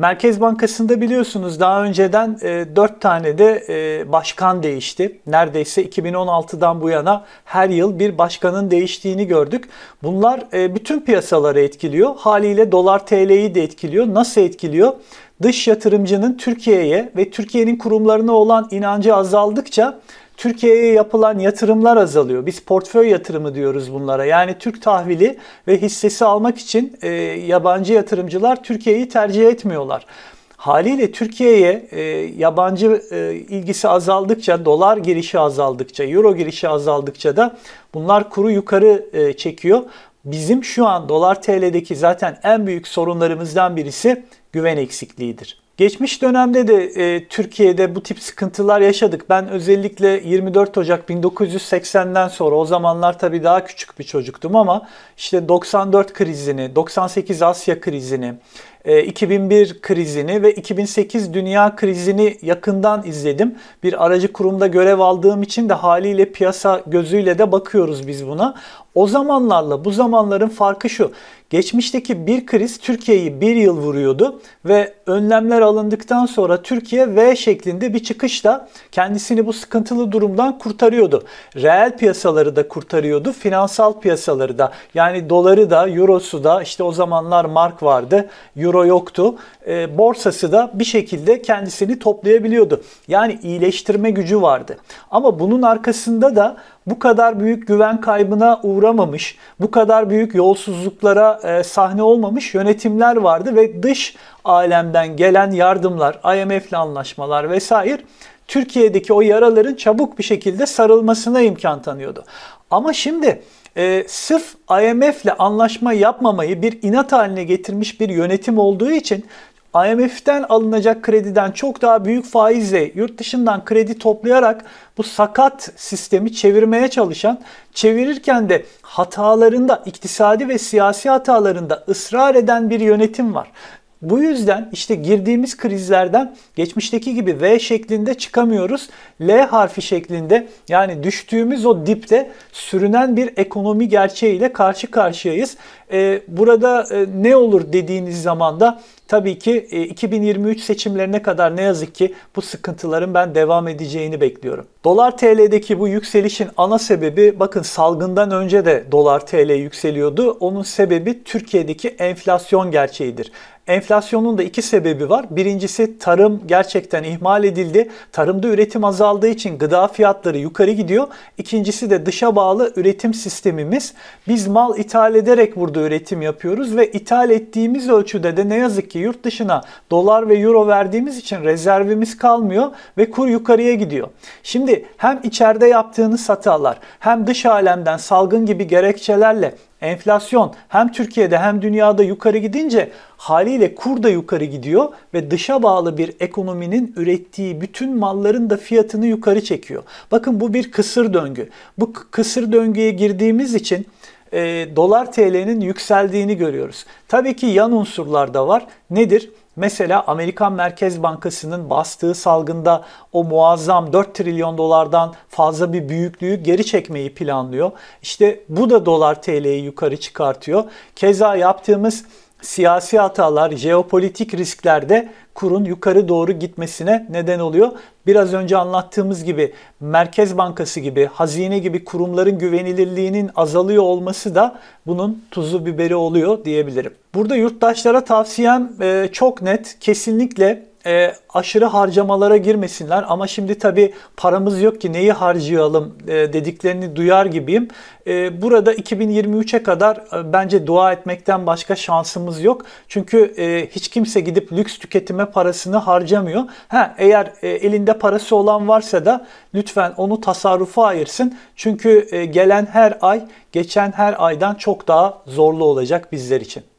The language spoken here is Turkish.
Merkez Bankası'nda biliyorsunuz daha önceden e, 4 tane de e, başkan değişti. Neredeyse 2016'dan bu yana her yıl bir başkanın değiştiğini gördük. Bunlar e, bütün piyasaları etkiliyor. Haliyle dolar TL'yi de etkiliyor. Nasıl etkiliyor? dış yatırımcının Türkiye'ye ve Türkiye'nin kurumlarına olan inancı azaldıkça Türkiye'ye yapılan yatırımlar azalıyor. Biz portföy yatırımı diyoruz bunlara. Yani Türk tahvili ve hissesi almak için e, yabancı yatırımcılar Türkiye'yi tercih etmiyorlar. Haliyle Türkiye'ye e, yabancı e, ilgisi azaldıkça, dolar girişi azaldıkça, euro girişi azaldıkça da bunlar kuru yukarı e, çekiyor. Bizim şu an dolar TL'deki zaten en büyük sorunlarımızdan birisi güven eksikliğidir. Geçmiş dönemde de e, Türkiye'de bu tip sıkıntılar yaşadık. Ben özellikle 24 Ocak 1980'den sonra o zamanlar tabii daha küçük bir çocuktum ama işte 94 krizini, 98 Asya krizini, 2001 e, krizini ve 2008 dünya krizini yakından izledim. Bir aracı kurumda görev aldığım için de haliyle piyasa gözüyle de bakıyoruz biz buna. O zamanlarla bu zamanların farkı şu. Geçmişteki bir kriz Türkiye'yi bir yıl vuruyordu ve önlemler alındıktan sonra Türkiye V şeklinde bir çıkışla kendisini bu sıkıntılı durumdan kurtarıyordu. Reel piyasaları da kurtarıyordu, finansal piyasaları da. Yani doları da, eurosu da işte o zamanlar mark vardı, euro euro yoktu. E, borsası da bir şekilde kendisini toplayabiliyordu. Yani iyileştirme gücü vardı. Ama bunun arkasında da bu kadar büyük güven kaybına uğramamış, bu kadar büyük yolsuzluklara e, sahne olmamış yönetimler vardı ve dış alemden gelen yardımlar, IMF'le anlaşmalar vesaire Türkiye'deki o yaraların çabuk bir şekilde sarılmasına imkan tanıyordu. Ama şimdi e, sırf IMF'le anlaşma yapmamayı bir inat haline getirmiş bir yönetim olduğu için IMF'den alınacak krediden çok daha büyük faizle yurt dışından kredi toplayarak bu sakat sistemi çevirmeye çalışan, çevirirken de hatalarında, iktisadi ve siyasi hatalarında ısrar eden bir yönetim var. Bu yüzden işte girdiğimiz krizlerden geçmişteki gibi V şeklinde çıkamıyoruz. L harfi şeklinde yani düştüğümüz o dipte sürünen bir ekonomi gerçeğiyle karşı karşıyayız. Ee, burada e, ne olur dediğiniz zaman da Tabii ki 2023 e, seçimlerine kadar ne yazık ki bu sıkıntıların ben devam edeceğini bekliyorum. Dolar TL'deki bu yükselişin ana sebebi bakın salgından önce de dolar TL yükseliyordu. Onun sebebi Türkiye'deki enflasyon gerçeğidir. Enflasyonun da iki sebebi var. Birincisi tarım gerçekten ihmal edildi. Tarımda üretim azaldığı için gıda fiyatları yukarı gidiyor. İkincisi de dışa bağlı üretim sistemimiz. Biz mal ithal ederek burada üretim yapıyoruz ve ithal ettiğimiz ölçüde de ne yazık ki yurt dışına dolar ve euro verdiğimiz için rezervimiz kalmıyor ve kur yukarıya gidiyor. Şimdi hem içeride yaptığınız hatalar hem dış alemden salgın gibi gerekçelerle enflasyon hem Türkiye'de hem dünyada yukarı gidince haliyle kur da yukarı gidiyor ve dışa bağlı bir ekonominin ürettiği bütün malların da fiyatını yukarı çekiyor. Bakın bu bir kısır döngü. Bu kısır döngüye girdiğimiz için e, dolar TL'nin yükseldiğini görüyoruz. Tabii ki yan unsurlar da var. Nedir? Mesela Amerikan Merkez Bankası'nın bastığı salgında o muazzam 4 trilyon dolardan fazla bir büyüklüğü geri çekmeyi planlıyor. İşte bu da dolar TL'yi yukarı çıkartıyor. Keza yaptığımız siyasi hatalar, jeopolitik riskler de kurun yukarı doğru gitmesine neden oluyor. Biraz önce anlattığımız gibi Merkez Bankası gibi, hazine gibi kurumların güvenilirliğinin azalıyor olması da bunun tuzu biberi oluyor diyebilirim. Burada yurttaşlara tavsiyem e, çok net. Kesinlikle e, aşırı harcamalara girmesinler ama şimdi tabii paramız yok ki neyi harcayalım e, dediklerini duyar gibiyim. E, burada 2023'e kadar e, bence dua etmekten başka şansımız yok. Çünkü e, hiç kimse gidip lüks tüketime parasını harcamıyor. Ha eğer e, elinde parası olan varsa da lütfen onu tasarrufa ayırsın. Çünkü e, gelen her ay geçen her aydan çok daha zorlu olacak bizler için.